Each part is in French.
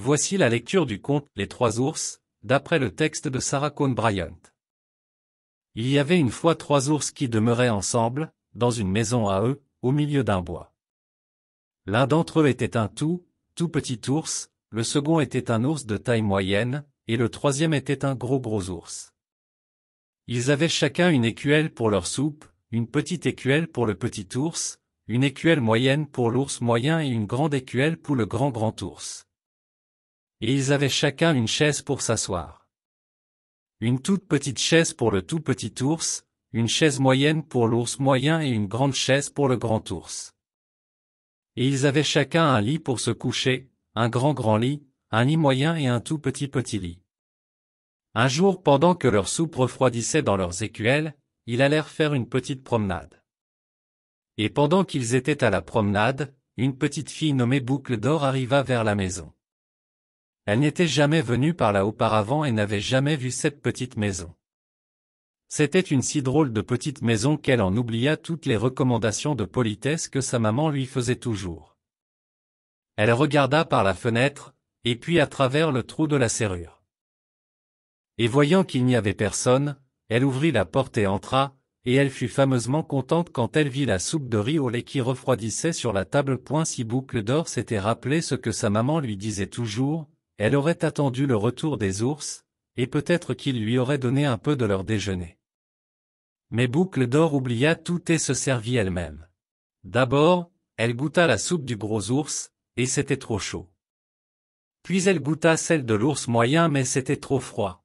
Voici la lecture du conte Les Trois Ours, d'après le texte de Sarah Cohn Bryant. Il y avait une fois trois ours qui demeuraient ensemble, dans une maison à eux, au milieu d'un bois. L'un d'entre eux était un tout, tout petit ours, le second était un ours de taille moyenne, et le troisième était un gros gros ours. Ils avaient chacun une écuelle pour leur soupe, une petite écuelle pour le petit ours, une écuelle moyenne pour l'ours moyen et une grande écuelle pour le grand grand ours. Et ils avaient chacun une chaise pour s'asseoir. Une toute petite chaise pour le tout petit ours, une chaise moyenne pour l'ours moyen et une grande chaise pour le grand ours. Et ils avaient chacun un lit pour se coucher, un grand grand lit, un lit moyen et un tout petit petit lit. Un jour pendant que leur soupe refroidissait dans leurs écuelles, ils allèrent faire une petite promenade. Et pendant qu'ils étaient à la promenade, une petite fille nommée Boucle d'Or arriva vers la maison. Elle n'était jamais venue par là auparavant et n'avait jamais vu cette petite maison. C'était une si drôle de petite maison qu'elle en oublia toutes les recommandations de politesse que sa maman lui faisait toujours. Elle regarda par la fenêtre, et puis à travers le trou de la serrure. Et voyant qu'il n'y avait personne, elle ouvrit la porte et entra, et elle fut fameusement contente quand elle vit la soupe de riz au lait qui refroidissait sur la table. Point si d'or s'était rappelé ce que sa maman lui disait toujours, elle aurait attendu le retour des ours, et peut-être qu'ils lui auraient donné un peu de leur déjeuner. Mais Boucle d'Or oublia tout et se servit elle-même. D'abord, elle goûta la soupe du gros ours, et c'était trop chaud. Puis elle goûta celle de l'ours moyen mais c'était trop froid.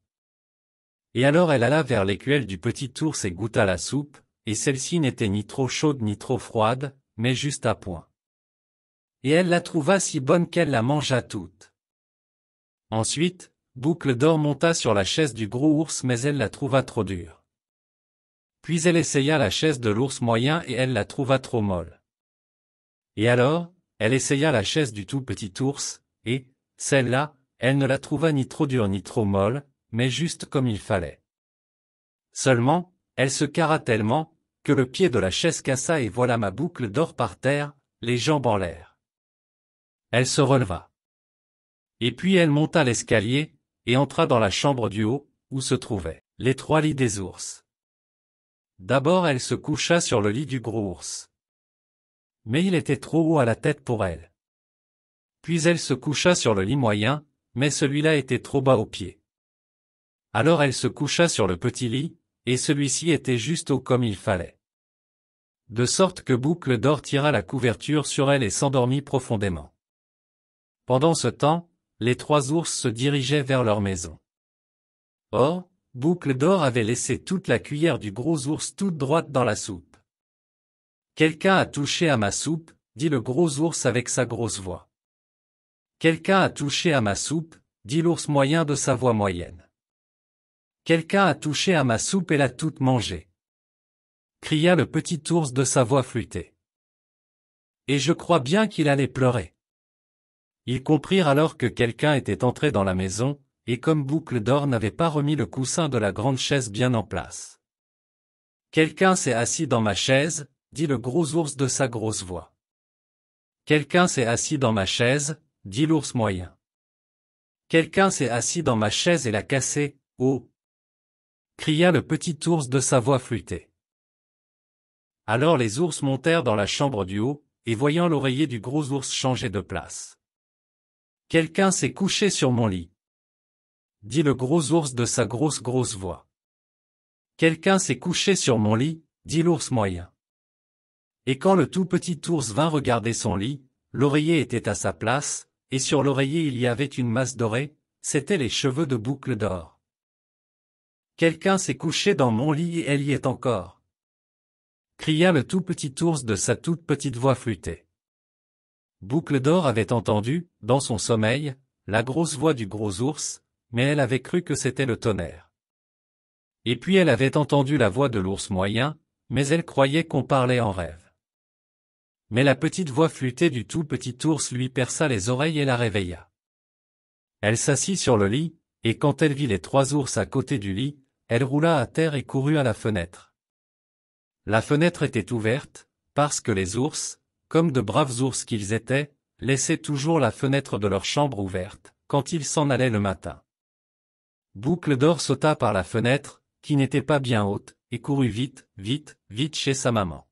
Et alors elle alla vers l'écuelle du petit ours et goûta la soupe, et celle-ci n'était ni trop chaude ni trop froide, mais juste à point. Et elle la trouva si bonne qu'elle la mangea toute. Ensuite, Boucle d'Or monta sur la chaise du gros ours mais elle la trouva trop dure. Puis elle essaya la chaise de l'ours moyen et elle la trouva trop molle. Et alors, elle essaya la chaise du tout petit ours, et, celle-là, elle ne la trouva ni trop dure ni trop molle, mais juste comme il fallait. Seulement, elle se carra tellement, que le pied de la chaise cassa et voilà ma boucle d'or par terre, les jambes en l'air. Elle se releva. Et puis elle monta l'escalier, et entra dans la chambre du haut, où se trouvaient les trois lits des ours. D'abord elle se coucha sur le lit du gros ours. Mais il était trop haut à la tête pour elle. Puis elle se coucha sur le lit moyen, mais celui-là était trop bas aux pieds. Alors elle se coucha sur le petit lit, et celui-ci était juste haut comme il fallait. De sorte que Boucle d'Or tira la couverture sur elle et s'endormit profondément. Pendant ce temps, les trois ours se dirigeaient vers leur maison. Or, Boucle d'Or avait laissé toute la cuillère du gros ours toute droite dans la soupe. Quelqu'un a touché à ma soupe, dit le gros ours avec sa grosse voix. Quelqu'un a touché à ma soupe, dit l'ours moyen de sa voix moyenne. Quelqu'un a touché à ma soupe et l'a toute mangée. Cria le petit ours de sa voix flûtée. Et je crois bien qu'il allait pleurer. Ils comprirent alors que quelqu'un était entré dans la maison, et comme Boucle d'Or n'avait pas remis le coussin de la grande chaise bien en place. Quelqu'un s'est assis dans ma chaise, dit le gros ours de sa grosse voix. Quelqu'un s'est assis dans ma chaise, dit l'ours moyen. Quelqu'un s'est assis dans ma chaise et l'a cassée, oh cria le petit ours de sa voix flûtée. Alors les ours montèrent dans la chambre du haut, et voyant l'oreiller du gros ours changer de place. Quelqu'un s'est couché sur mon lit. Dit le gros ours de sa grosse grosse voix. Quelqu'un s'est couché sur mon lit, dit l'ours moyen. Et quand le tout petit ours vint regarder son lit, l'oreiller était à sa place, et sur l'oreiller il y avait une masse dorée, c'étaient les cheveux de boucle d'or. Quelqu'un s'est couché dans mon lit et elle y est encore. Cria le tout petit ours de sa toute petite voix flûtée. Boucle d'or avait entendu, dans son sommeil, la grosse voix du gros ours, mais elle avait cru que c'était le tonnerre. Et puis elle avait entendu la voix de l'ours moyen, mais elle croyait qu'on parlait en rêve. Mais la petite voix flûtée du tout petit ours lui perça les oreilles et la réveilla. Elle s'assit sur le lit, et quand elle vit les trois ours à côté du lit, elle roula à terre et courut à la fenêtre. La fenêtre était ouverte, parce que les ours, comme de braves ours qu'ils étaient, laissaient toujours la fenêtre de leur chambre ouverte, quand ils s'en allaient le matin. Boucle d'or sauta par la fenêtre, qui n'était pas bien haute, et courut vite, vite, vite chez sa maman.